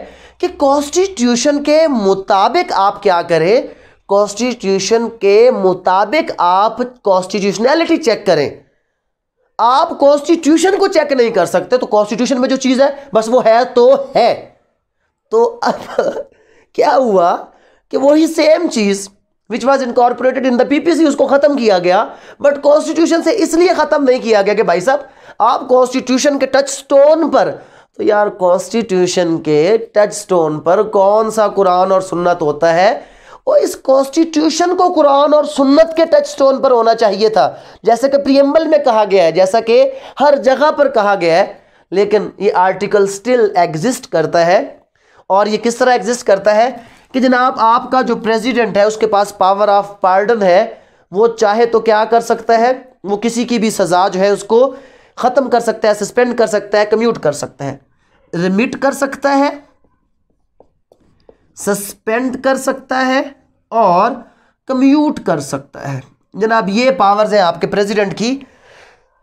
कि कॉन्स्टिट्यूशन के मुताबिक आप क्या करें कॉन्स्टिट्यूशन के मुताबिक आप कॉन्स्टिट्यूशनैलिटी चेक करें आप कॉन्स्टिट्यूशन को चेक नहीं कर सकते तो कॉन्स्टिट्यूशन में जो चीज़ है बस वो है तो है तो अब <laughs> क्या हुआ कि वही सेम चीज़ which was incorporated in the PPC उसको खत्म किया गया बट कॉन्स्टिट्यूशन से इसलिए खत्म नहीं किया गया कि भाई साहब आप कॉन्स्टिट्यूशन के टच स्टोन पर तो यार कॉन्स्टिट्यूशन के टच स्टोन पर कौन सा कुरान और सुन्नत होता है और इस कॉन्स्टिट्यूशन को कुरान और सुन्नत के टच स्टोन पर होना चाहिए था जैसा कि प्रियम्बल में कहा गया है जैसा कि हर जगह पर कहा गया है लेकिन ये आर्टिकल स्टिल एग्जिस्ट करता है और ये किस तरह एग्जिस्ट करता है कि जनाब आपका जो प्रेसिडेंट है उसके पास पावर ऑफ पार्डन है वो चाहे तो क्या कर सकता है वो किसी की भी सजा जो है उसको ख़त्म कर सकता है सस्पेंड कर सकता है कम्यूट कर सकता है रिमिट कर सकता है सस्पेंड कर सकता है और कम्यूट कर सकता है जनाब ये पावर्स हैं आपके प्रेसिडेंट की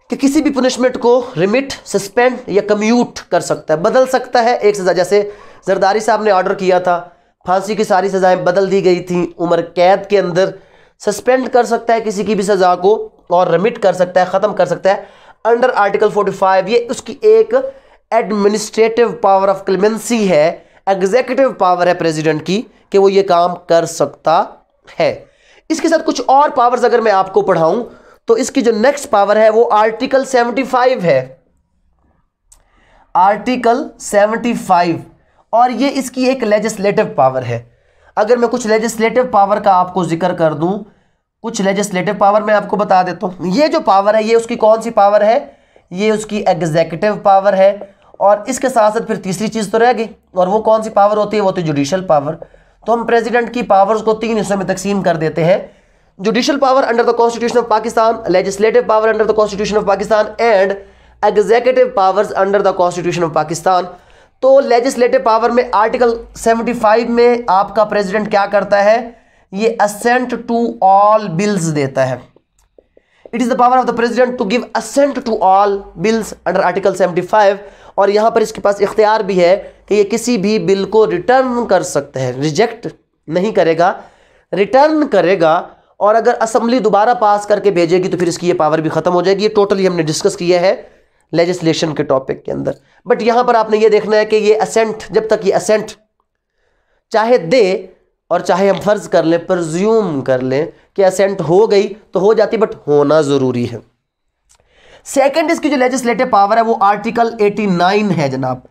कि किसी भी पनिशमेंट को रिमिट सस्पेंड या कम्यूट कर सकता है बदल सकता है एक सज़ा जैसे जरदारी साहब ने ऑर्डर किया था फांसी की सारी सज़ाएं बदल दी गई थी उम्र कैद के अंदर सस्पेंड कर सकता है किसी की भी सज़ा को और रिमिट कर सकता है ख़त्म कर सकता है अंडर आर्टिकल 45 ये उसकी एक एडमिनिस्ट्रेटिव पावर ऑफ क्लेमेंसी है एग्जीक्यूटिव पावर है प्रेसिडेंट की कि वो ये काम कर सकता है इसके साथ कुछ और पावर्स अगर मैं आपको पढ़ाऊं तो इसकी जो नेक्स्ट पावर है वो आर्टिकल 75 है आर्टिकल सेवेंटी और ये इसकी एक लेजिस्लेटिव पावर है अगर मैं कुछ लेजिस्लेटिव पावर का आपको जिक्र कर दूं कुछ लेजिस्लेटिव पावर मैं आपको बता देता हूं ये जो पावर है ये उसकी कौन सी पावर है ये उसकी एग्जैक्टिव पावर है और इसके साथ साथ फिर तीसरी चीज़ तो रह गई और वो कौन सी पावर होती है वो तो जुडिशल पावर तो हम प्रेजिडेंट की पावर्स को तीन हिस्सों में तकसीम कर देते हैं judicial power under the constitution of Pakistan legislative power under the constitution of Pakistan and executive powers under the constitution of Pakistan तो लेजिस्लेटिव पावर में आर्टिकल 75 में आपका प्रेसिडेंट क्या करता है ये असेंट टू ऑल बिल्स देता है it is the power of the president to give assent to all bills under article 75 और यहां पर इसके पास इख्तियार भी है कि ये किसी भी बिल को रिटर्न कर सकते हैं रिजेक्ट नहीं करेगा रिटर्न करेगा और अगर असम्बली दोबारा पास करके भेजेगी तो फिर इसकी ये पावर भी ख़त्म हो जाएगी ये टोटली हमने डिस्कस किया है लेजिस्लेशन के टॉपिक के अंदर बट यहां पर आपने ये देखना है कि ये असेंट जब तक ये असेंट चाहे दे और चाहे हम फर्ज कर लें परज्यूम कर लें कि असेंट हो गई तो हो जाती बट होना ज़रूरी है सेकेंड इसकी जो लेजिस्लेटिव पावर है वो आर्टिकल 89 है जनाब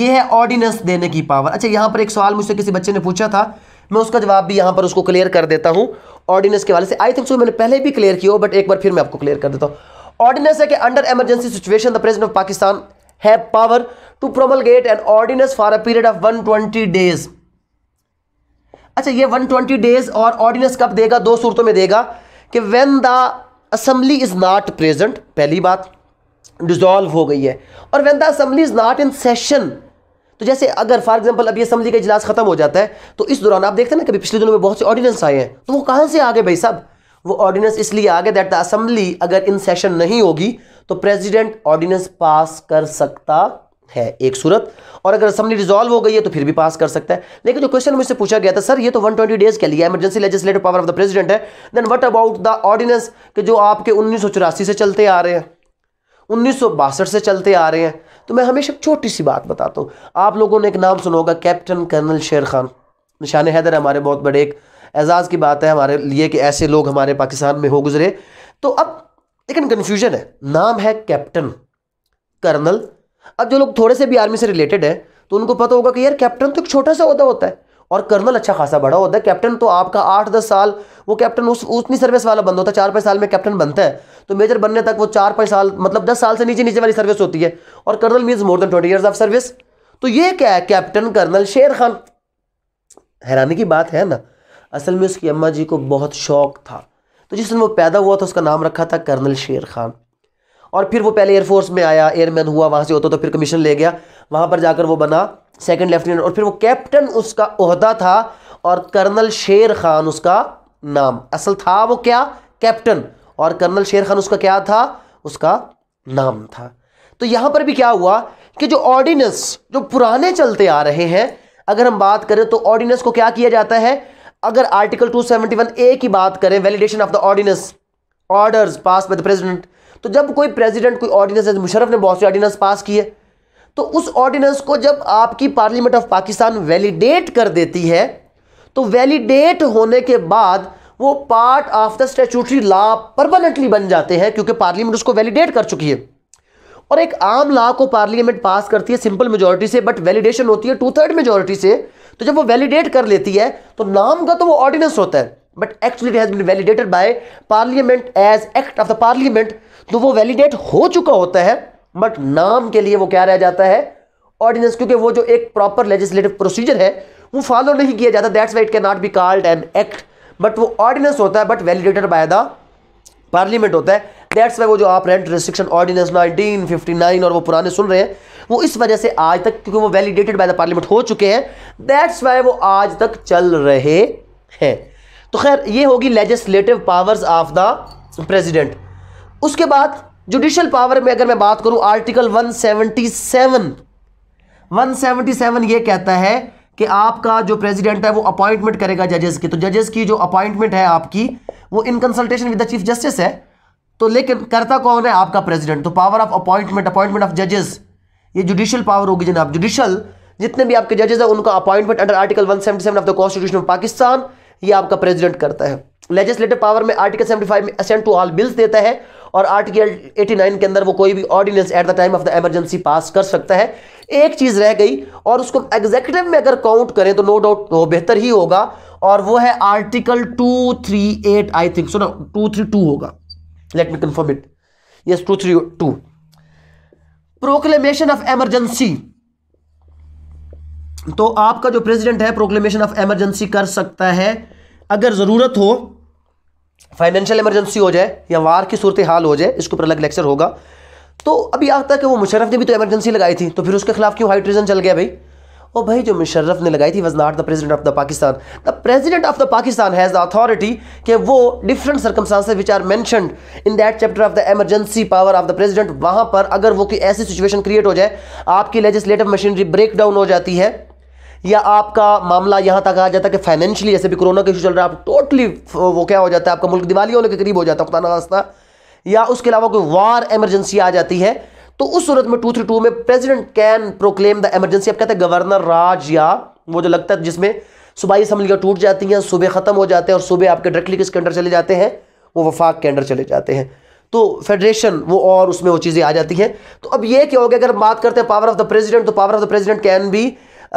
ये है ऑर्डिनेंस देने की पावर अच्छा यहां पर एक सवाल मुझसे किसी बच्चे ने पूछा था मैं उसका जवाब भी यहां पर उसको क्लियर कर देता हूं ऑर्डिनेंस के वाले से आई थिंक सो मैंने पहले भी क्लियर किया हो बट एक बार फिर मैं आपको क्लियर कर देता हूं ऑर्डिनेंस है कि under emergency situation the present of Pakistan है power to promulgate an ordinance for a period of 120 days अच्छा ये ट्वेंटी डेज और ऑर्डिनेंस कब देगा दो सूरतों में देगा कि when the assembly is not present पहली बात डिजॉल्व हो गई है और when the assembly is not in session तो जैसे अगर फॉर एग्जांपल अभी असेंबली का इजलास खत्म हो जाता है तो इस दौरान आप देखते हैं ना कभी पिछले दिनों में बहुत से ऑर्डिनेंस आए हैं तो वो कहां से आ गए भाई साहब वो ऑर्डिनेंस इसलिए आ गया दैट द असेंबली अगर इन सेशन नहीं होगी तो प्रेसिडेंट ऑर्डिनेंस पास कर सकता है एक सूरत और अगर असेंबली डिजॉल्व हो गई है तो फिर भी पास कर सकता है लेकिन जो क्वेश्चन मुझसे पूछा गया था सर ये तो 120 डेज के लिए emergency legislative power of the president है then what about the ordinance के जो आपके उन्नीस से चलते आ रहे हैं उन्नीस से चलते आ रहे हैं तो मैं हमेशा छोटी सी बात बताता हूँ आप लोगों ने एक नाम सुना होगा कैप्टन कर्नल शेर खान निशान हैदर हमारे बहुत बड़े एक एजाज़ की बात है हमारे लिए कि ऐसे लोग हमारे पाकिस्तान में हो गुजरे तो अब लेकिन कन्फ्यूजन है नाम है कैप्टन कर्नल अब जो लोग थोड़े से भी आर्मी से रिलेटेड है तो उनको पता होगा कि यार कैप्टन तो एक छोटा सा होता होता है और कर्नल अच्छा खासा बड़ा होता है कैप्टन तो आपका आठ दस साल वो कैप्टन उस उतनी सर्विस वाला बंद होता है चार पाँच साल में कैप्टन बनता है तो मेजर बनने तक वो चार पाँच साल मतलब दस साल से नीचे नीचे वाली सर्विस होती है और colonel means more than twenty years of service तो ये क्या है कैप्टन कर्नल शेर खान हैरानी की बात है ना असल में उसकी अम्मा जी को बहुत शौक़ था तो जिस दिन वो पैदा हुआ था उसका नाम रखा था कर्नल शेर खान और फिर वो पहले एयरफोर्स में आया एयरमैन हुआ वहाँ से होता तो फिर कमीशन ले गया वहाँ पर जाकर वो बना सेकंड लेफ्टिनेंट और फिर वो कैप्टन उसका अहदा था और कर्नल शेर खान उसका नाम असल था वो क्या कैप्टन और कर्नल शेर खान उसका क्या था उसका नाम था तो यहाँ पर भी क्या हुआ कि जो ऑर्डिनेंस जो पुराने चलते आ रहे हैं अगर हम बात करें तो ऑर्डिनेंस को क्या किया जाता है अगर आर्टिकल 271 ए की बात करें validation of the ordinance orders pass by the president तो जब कोई प्रेसिडेंट कोई ऑर्डिनेंस मुशरफ ने बहुत से ऑर्डिनेंस पास किए तो उस ऑर्डिनेंस को जब आपकी पार्लियामेंट ऑफ पाकिस्तान वैलिडेट कर देती है तो वैलिडेट होने के बाद वो part of the statutory law permanently बन जाते हैं क्योंकि पार्लियामेंट उसको वैलिडेट कर चुकी है और एक आम लॉ को पार्लियामेंट पास करती है सिंपल मेजोरिटी से बट वैलिडेशन होती है टू थर्ड मेजोरिटी से तो जब वो वैलिडेट कर लेती है तो नाम का तो वो ऑर्डिनेंस होता है but actually has been validated by parliament as act of the parliament तो वो वैलिडेट हो चुका होता है बट नाम के लिए वो क्या रह जाता है ऑर्डिनेंस क्योंकि वो जो एक प्रॉपर लेजिस्लेटिव प्रोसीजर है वो फॉलो नहीं किया जाता that's why it cannot be called an act but वो ऑर्डिनेंस होता है but validated by the parliament होता है दैट्स वाई वो जो आप रेंट रिस्ट्रिक्शन ऑर्डिनेंस 1959 और वो पुराने सुन रहे हैं वो इस वजह से आज तक क्योंकि वो वैलिडेटेड बाय द पार्लियामेंट हो चुके हैं दैट्स वाई वो आज तक चल रहे हैं तो खैर ये होगी legislative powers of the president उसके बाद जुडिशल पावर में अगर मैं बात करूं आर्टिकल 177 177 ये कहता है कि आपका जो प्रेसिडेंट है वो अपॉइंटमेंट करेगा जजेस की तो जजेस की जो अपॉइंटमेंट है आपकी वो in consultation with the chief justice है तो लेकिन करता कौन है आपका प्रेसिडेंट तो power of appointment appointment of जजेस ये जुडिशियल पावर होगी जनाब जुडिशल जितने भी आपके जजेस हैं उनका appointment under article 177 of the constitution of Pakistan ये आपका प्रेसिडेंट करता है लेजिस्लेटिव पावर में आर्टिकल 75 में असेंट टू ऑल बिल्स देता है और आर्टिकल 89 के अंदर वो कोई भी ordinance at the time of the emergency pass कर सकता है एक चीज़ रह गई और उसको एग्जेक्टिव में अगर काउंट करें तो नो डाउट वो बेहतर ही होगा और वो है आर्टिकल 238 आई थिंक सुनो 232 होगा let me confirm it yes 232 proclamation of emergency तो आपका जो प्रेसिडेंट है प्रोक्लेमेशन ऑफ एमरजेंसी कर सकता है अगर ज़रूरत हो फाइनेंशियल इमरजेंसी हो जाए या वार की सूरत हाल हो जाए इसके ऊपर अलग लेक्चर होगा तो अभी आता है कि वो मुशरफ ने भी तो इमरजेंसी लगाई थी तो फिर उसके खिलाफ क्यों हाइड्रोजन चल गया भाई ओ भाई जो मुशर्रफ ने लगाई थी was not the president of the Pakistan the president of the Pakistan has the authority के वो different circumstances which are mentioned in that chapter of the emergency power of the president वहाँ पर अगर वो कोई ऐसी सिचुएशन क्रिएट हो जाए आपकी लेजिस्लेटिव मशीनरी ब्रेक डाउन हो जाती है या आपका मामला यहाँ तक आ जाता है कि फाइनेंशियली जैसे भी कोरोना का इशू चल रहा है आप टोटली वो क्या हो जाता है आपका मुल्क दिवाली होने के करीब हो जाता है खुदा वास्ता या उसके अलावा कोई वार एमरजेंसी आ जाती है तो उस सूरत में टू थ्री टू में president can proclaim the emergency आप कहते हैं गवर्नर राज या वो जो लगता है जिसमें सुबह असम्बलियाँ टूट जाती हैं सुबह ख़त्म हो जाते हैं और सुबह आपके डायरेक्टली किसके अंडर चले जाते हैं वो वफाक के अंडर चले जाते हैं तो फेडरेशन वो और उसमें वो चीज़ें आ जाती हैं तो अब ये क्या हो गया अगर बात करते हैं पावर ऑफ द प्रेसिडेंट तो power of the president can भी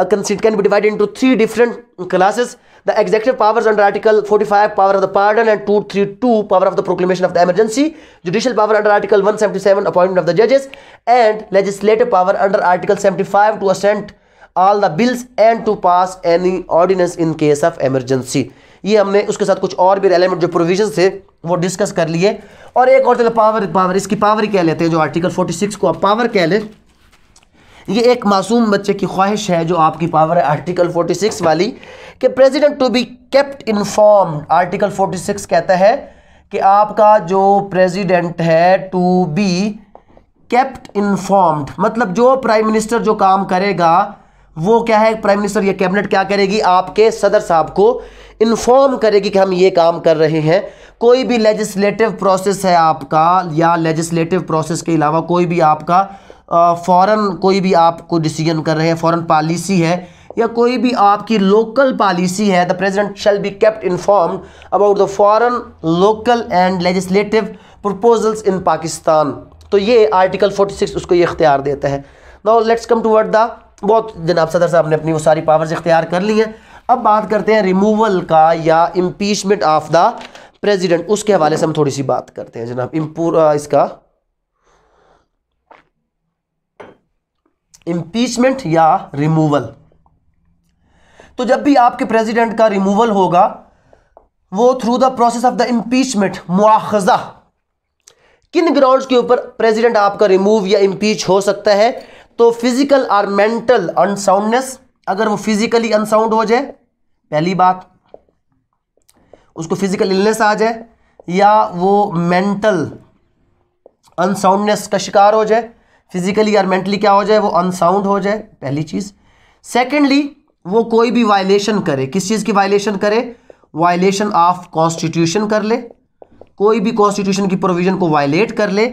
conceit can be divided into three different classes. The executive powers under Article 45, power of the pardon, and 232, power of the proclamation of the emergency. Judicial power under Article 177, appointment of the judges. And legislative power under Article 75 to assent all the bills and to pass any ordinance in case of emergency. ये हमने उसके साथ कुछ और भी relevant जो provision थे वो डिस्कस कर लिए और एक और तरह पावर पावर इसकी पावर ही कह लेते हैं जो आर्टिकल 46 को आप पावर कह लें ये एक मासूम बच्चे की ख्वाहिश है जो आपकी पावर है आर्टिकल 46 वाली कि president to be kept informed article 46 कहता है कि आपका जो प्रेसिडेंट है टू बी केप्ट इन्फॉर्म्ड मतलब जो प्राइम मिनिस्टर जो काम करेगा वो क्या है प्राइम मिनिस्टर या कैबिनेट क्या करेगी आपके सदर साहब को इन्फॉर्म करेगी कि हम ये काम कर रहे हैं कोई भी लेजिस्लेटिव प्रोसेस है आपका या लेजिस्लेटिव प्रोसेस के अलावा कोई भी आपका फ़ौरन कोई भी आपको डिसीजन कर रहे हैं फ़ौरन पॉलिसी है या कोई भी आपकी लोकल पॉलिसी है the president shall be kept inform about the foreign local and legislative proposals in Pakistan तो ये आर्टिकल 46 उसको ये इख्तियार देता है now let's come to word the बहुत जनाब सदर साहब ने अपनी वो सारी पावर्स इख्तियार कर ली हैं अब बात करते हैं रिमूवल का या इम्पीचमेंट ऑफ द प्रेसिडेंट उसके हवाले से हम थोड़ी सी बात करते हैं जनाब इम्पूरा इसका इंपीचमेंट या रिमूवल तो जब भी आपके प्रेसिडेंट का रिमूवल होगा वो through the process of the impeachment मुआखजा किन ग्राउंड्स के ऊपर प्रेसिडेंट आपका रिमूव या इम्पीच हो सकता है तो फिजिकल और मेंटल अनसाउंडनेस अगर वो फिजिकली अनसाउंड हो जाए पहली बात उसको फिजिकल इलनेस आ जाए या वो मेंटल अनसाउंडनेस का शिकार हो जाए फिजिकली या मेंटली क्या हो जाए वो अनसाउंड हो जाए पहली चीज़ सेकेंडली वो कोई भी वायलेशन करे किस चीज़ की वायलेशन करे वायलेशन ऑफ कॉन्स्टिट्यूशन कर ले कोई भी कॉन्स्टिट्यूशन की प्रोविज़न को वायलेट कर ले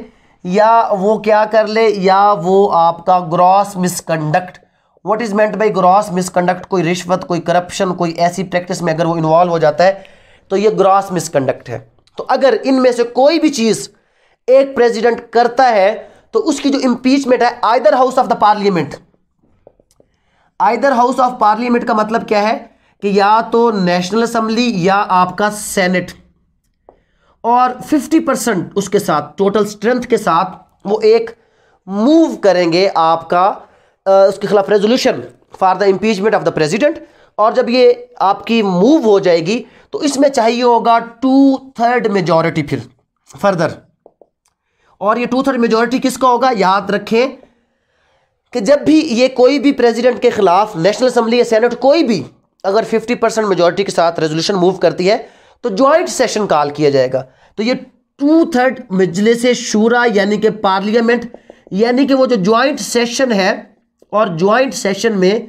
या वो क्या कर ले या वो आपका gross misconduct what is meant by gross misconduct कोई रिश्वत कोई करप्शन कोई ऐसी प्रैक्टिस में अगर वो इन्वॉल्व हो जाता है तो ये ग्रॉस मिसकंडक्ट है तो अगर इनमें से कोई भी चीज़ एक प्रेसिडेंट करता है तो उसकी जो इंपीचमेंट है either house of the parliament either house of parliament का मतलब क्या है कि या तो नेशनल असेंबली या आपका सेनेट और 50 परसेंट उसके साथ टोटल स्ट्रेंथ के साथ वो एक मूव करेंगे आपका उसके खिलाफ resolution for the impeachment of the president और जब ये आपकी मूव हो जाएगी तो इसमें चाहिए होगा टू थर्ड मेजॉरिटी फिर फर्दर और ये टू थर्ड मेजोरिटी किसका होगा याद रखें कि जब भी ये कोई भी प्रेसिडेंट के खिलाफ नेशनल असेंबली या सेनेट कोई भी अगर 50 परसेंट मेजोरिटी के साथ रेजोल्यूशन मूव करती है तो ज्वाइंट सेशन कॉल किया जाएगा तो ये टू थर्ड मजलिस से शूरा यानी कि पार्लियामेंट यानी कि वो जो ज्वाइंट सेशन है और ज्वाइंट सेशन में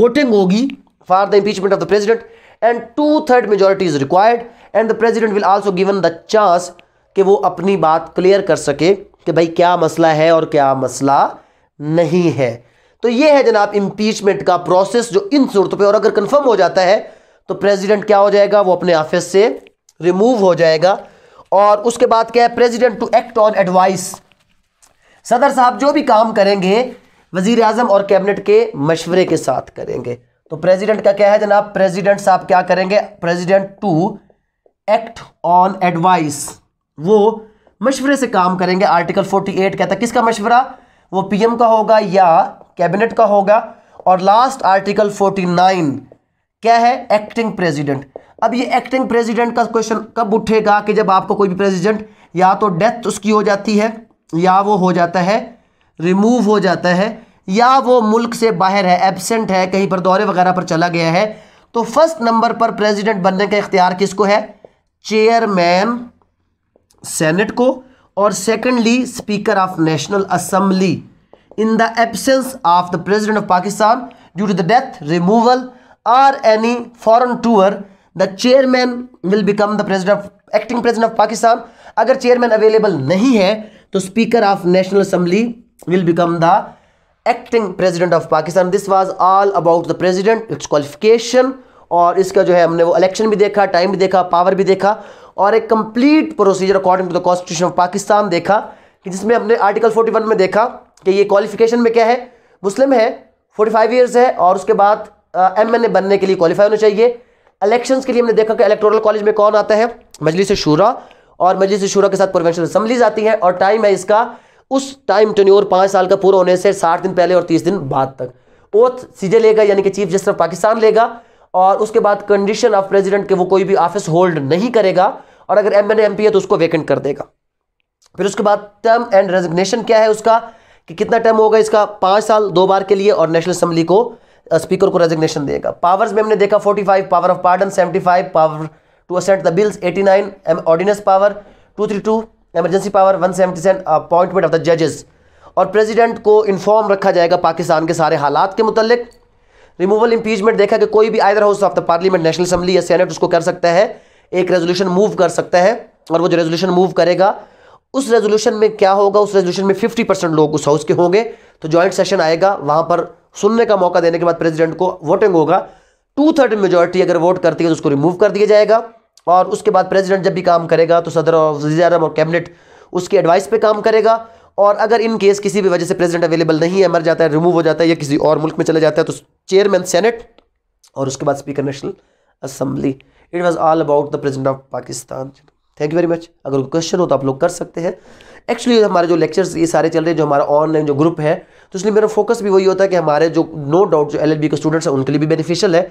वोटिंग होगी for the impeachment of the president and two third majority is required and the president will also given the chance कि वो अपनी बात क्लियर कर सके कि भाई क्या मसला है और क्या मसला नहीं है तो ये है जनाब इम्पीचमेंट का प्रोसेस जो इन सूरतों पे और अगर कंफर्म हो जाता है तो प्रेसिडेंट क्या हो जाएगा वो अपने ऑफिस से रिमूव हो जाएगा और उसके बाद क्या है president to act on advice सदर साहब जो भी काम करेंगे वजीर आजम और कैबिनेट के मशवरे के साथ करेंगे तो प्रेसिडेंट का क्या है जनाब प्रेसिडेंट साहब क्या करेंगे president to act on advice वो मशवरे से काम करेंगे आर्टिकल 48 कहता है किसका मशवरा वो पीएम का होगा या कैबिनेट का होगा और लास्ट आर्टिकल 49 क्या है एक्टिंग प्रेसिडेंट अब ये एक्टिंग प्रेसिडेंट का क्वेश्चन कब उठेगा कि जब आपको कोई भी प्रेसिडेंट या तो डेथ उसकी हो जाती है या वो हो जाता है रिमूव हो जाता है या वो मुल्क से बाहर है एबसेंट है कहीं पर दौरे वगैरह पर चला गया है तो फर्स्ट नंबर पर प्रेसिडेंट बनने का इख्तियार किसको है चेयरमैन सेनेट को और secondly speaker of national assembly in the absence of the president of Pakistan due to the death removal or any foreign tour the chairman will become the president acting president of Pakistan अगर chairman available नहीं है तो speaker of national assembly will become the acting president of Pakistan this was all about the president its qualification और इसका जो है हमने वो इलेक्शन भी देखा टाइम भी देखा पावर भी देखा और एक complete procedure according to the constitution of Pakistan देखा कि जिसमें हमने आर्टिकल 41 में देखा कि ये क्वालिफिकेशन में क्या है मुस्लिम है 45 फाइव ईयर्स है और उसके बाद एम एन ए बनने के लिए क्वालिफाई होना चाहिए इलेक्शन के लिए हमने देखा कि इलेक्टोरल कॉलेज में कौन आता है मजलिस शुरा और मजलिस शुरा के साथ प्रोवेंशनल असम्बलीज आती है और टाइम है इसका उस टाइम टन्योर पाँच साल का पूरा होने से साठ दिन पहले और तीस दिन बाद तक ओथ सीजे लेगा यानी कि चीफ जस्टिस ऑफ पाकिस्तान लेगा और उसके बाद कंडीशन ऑफ प्रेसिडेंट के वो कोई भी ऑफिस होल्ड नहीं करेगा और अगर एम एन एम पी है तो उसको वेकेंट कर देगा फिर उसके बाद टर्म एंड रेजिग्नेशन क्या है उसका कि कितना टर्म होगा इसका पाँच साल दो बार के लिए और नेशनल असम्बली को स्पीकर को रेजिग्नेशन देगा पावर्स में हमने देखा 45 power of pardon 75 power to assent the bills 89 ordinance power 232 emergency power 177 appointment of the जजेस और प्रेसिडेंट को इन्फॉर्म रखा जाएगा पाकिस्तान के सारे हालात के मुतलिक रिमूवल इंपीचमेंट देखा कि कोई भी either house of the parliament national assembly या सेनेट उसको कर सकता है एक रेजोल्यूशन मूव कर सकता है और वो जो रेजोल्यूशन मूव करेगा उस रेजोल्यूशन में क्या होगा उस रेजोल्यूशन में फिफ्टी परसेंट लोग उस हाउस के होंगे तो ज्वाइंट सेशन आएगा वहां पर सुनने का मौका देने के बाद प्रेसिडेंट को वोटिंग होगा टू थर्ड मेजोरिटी अगर वोट करती है तो उसको रिमूव कर दिया जाएगा और उसके बाद प्रेसिडेंट जब भी काम करेगा तो सदर और वजीर और कैबिनेट उसकी एडवाइस पे काम करेगा और अगर इन केस किसी भी वजह से प्रेसिडेंट अवेलेबल नहीं है मर जाता है रिमूव हो जाता है या किसी और मुल्क में चला जाता है तो चेयरमैन सेनेट और उसके बाद speaker national assembly it was all about the present of Pakistan thank you very much अगर कोई क्वेश्चन हो तो आप लोग कर सकते हैं एक्चुअली हमारे जो लेक्चर्स ये सारे चल रहे हैं जो हमारा ऑनलाइन जो ग्रुप है तो इसलिए मेरा फोकस भी वही होता है कि हमारे जो नो डाउट जो एल के स्टूडेंट्स हैं उनके लिए भी बेनिफिशियल है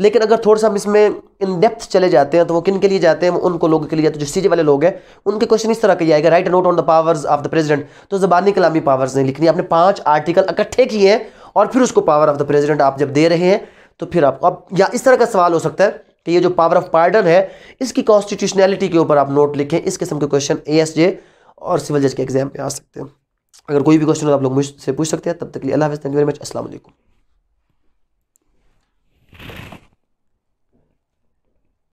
लेकिन अगर थोड़ा सा हम इसमें इन डेप्थ चले जाते हैं तो वो किन के लिए जाते हैं उनको लोगों के लिए जाते हैं जो सीजे वाले लोग हैं उनके क्वेश्चन इस तरह के आएगा write note on the powers of the president तो जबानी कलामी पावर्स नहीं लिखनी आपने पाँच आर्टिकल इकट्ठे किए हैं और फिर उसको पावर ऑफ द प्रेजिडेंट आप जब दे रहे हैं तो फिर आप अब या इस तरह का सवाल हो सकता है कि ये जो पावर ऑफ पार्डन है इसकी कॉन्स्टिट्यूशनैलिटी के ऊपर आप नोट लिखें इस किस्म के क्वेश्चन ए एस जे और सिविल जज के एग्जाम में आ सकते हैं अगर कोई भी क्वेश्चन हो तो आप लोग मुझसे पूछ सकते हैं तब तक के लिए अल्लाह हाफ़ थैंक यू वेरी मच वालेकुम